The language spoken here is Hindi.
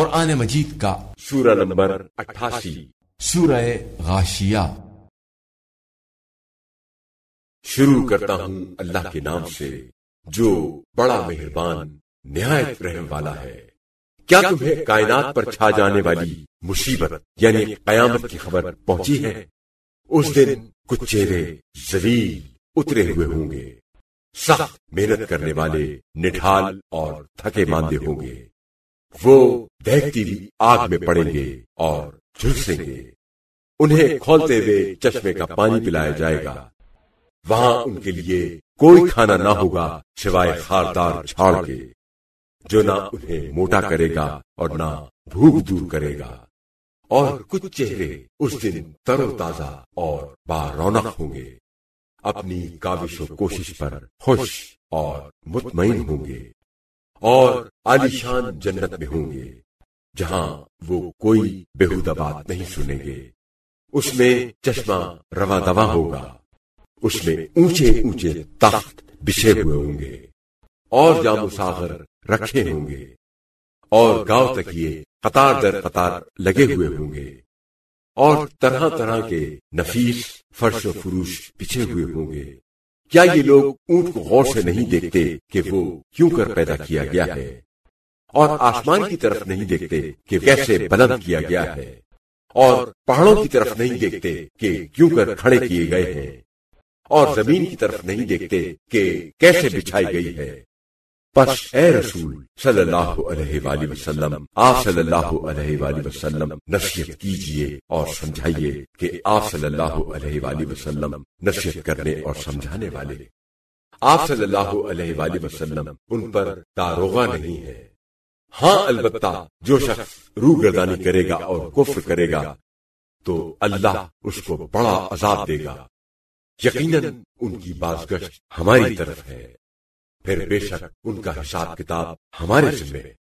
कुरान मजीद का सूरा नंबर अट्ठासी सूरह गाशिया शुरू करता हूँ अल्लाह के नाम से जो बड़ा मेहरबान निहायत रहम वाला है क्या तुम्हें कायनात पर छा जाने वाली मुसीबत यानी कयामत की खबर पहुंची है उस दिन कुछ चेहरे जलील उतरे हुए होंगे सख्त मेहनत करने वाले निठाल और थके मानदे होंगे वो बहती हुई आग में पड़ेंगे और झुलसेंगे उन्हें खोलते हुए चश्मे का पानी पिलाया जाएगा वहां उनके लिए कोई खाना ना होगा सिवाय खारदार झाड़ के जो ना उन्हें मोटा करेगा और ना भूख दूर करेगा और कुछ चेहरे उस दिन तरोताजा और बारौनक होंगे अपनी काविश कोशिश पर खुश और मुतमिन होंगे और आलिशान जन्नत में होंगे जहां वो कोई बेहुदा बात नहीं सुनेंगे उसमें चश्मा रवा दवा होगा उसमें ऊंचे ऊंचे तख्त बिछे हुए होंगे और जामो सागर रखे होंगे और गांव तक ये कतार दर कतार लगे हुए होंगे और तरह तरह के नफीस फर्श फुरूश पीछे हुए होंगे क्या ये लोग ऊंट को गौर से नहीं देखते कि वो क्यों कर पैदा किया गया है और आसमान की तरफ नहीं देखते कि कैसे बलंद किया गया है और पहाड़ों की तरफ नहीं देखते कि क्यों कर खड़े किए गए हैं और जमीन की तरफ नहीं देखते कि कैसे बिछाई गई है बस ए रसूल सल्लल्लाहु अलैहि वसल्लम आप सल्लल्लाहु अलैहि वसल्लम नसीहत कीजिए और समझाइए कि आप सल्लल्लाहु अलैहि वसल्लम नसीहत करने और समझाने वाले आप सल्लल्लाहु अलैहि वसल्लम उन पर दारोगा नहीं है हाँ अलबत्ता जो शख्स रूगर्दानी करेगा और कुफ्र करेगा तो अल्लाह उसको बड़ा अजाब देगा यकीनन उनकी बाजगश हमारी तरफ है फिर बेशक उनका हिसाब किताब हमारे जिम्मे